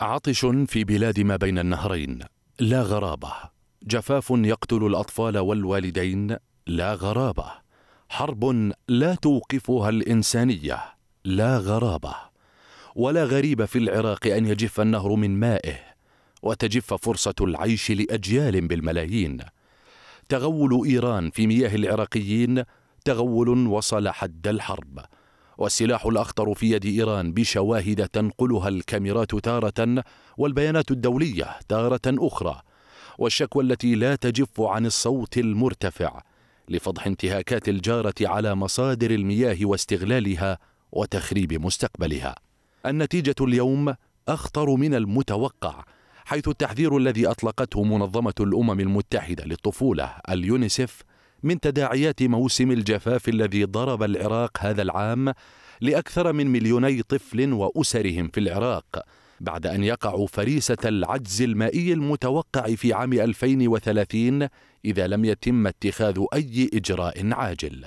عطش في بلاد ما بين النهرين لا غرابه جفاف يقتل الاطفال والوالدين لا غرابه حرب لا توقفها الانسانيه لا غرابه ولا غريب في العراق ان يجف النهر من مائه وتجف فرصه العيش لاجيال بالملايين تغول ايران في مياه العراقيين تغول وصل حد الحرب والسلاح الأخطر في يد إيران بشواهد تنقلها الكاميرات تارة والبيانات الدولية تارة أخرى والشكوى التي لا تجف عن الصوت المرتفع لفضح انتهاكات الجارة على مصادر المياه واستغلالها وتخريب مستقبلها. النتيجة اليوم أخطر من المتوقع حيث التحذير الذي أطلقته منظمة الأمم المتحدة للطفولة اليونيسف من تداعيات موسم الجفاف الذي ضرب العراق هذا العام لاكثر من مليوني طفل واسرهم في العراق بعد ان يقعوا فريسه العجز المائي المتوقع في عام 2030 اذا لم يتم اتخاذ اي اجراء عاجل.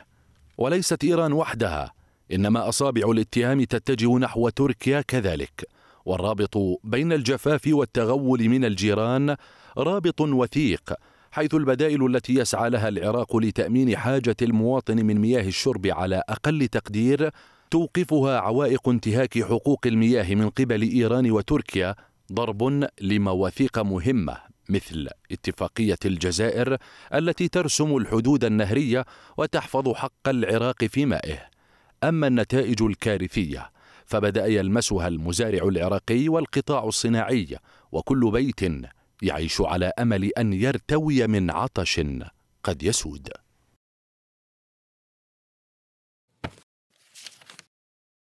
وليست ايران وحدها، انما اصابع الاتهام تتجه نحو تركيا كذلك، والرابط بين الجفاف والتغول من الجيران رابط وثيق حيث البدائل التي يسعى لها العراق لتأمين حاجة المواطن من مياه الشرب على أقل تقدير توقفها عوائق انتهاك حقوق المياه من قبل إيران وتركيا ضرب لمواثيق مهمة مثل اتفاقية الجزائر التي ترسم الحدود النهرية وتحفظ حق العراق في مائه أما النتائج الكارثية فبدأ يلمسها المزارع العراقي والقطاع الصناعي وكل بيت يعيش على امل ان يرتوي من عطش قد يسود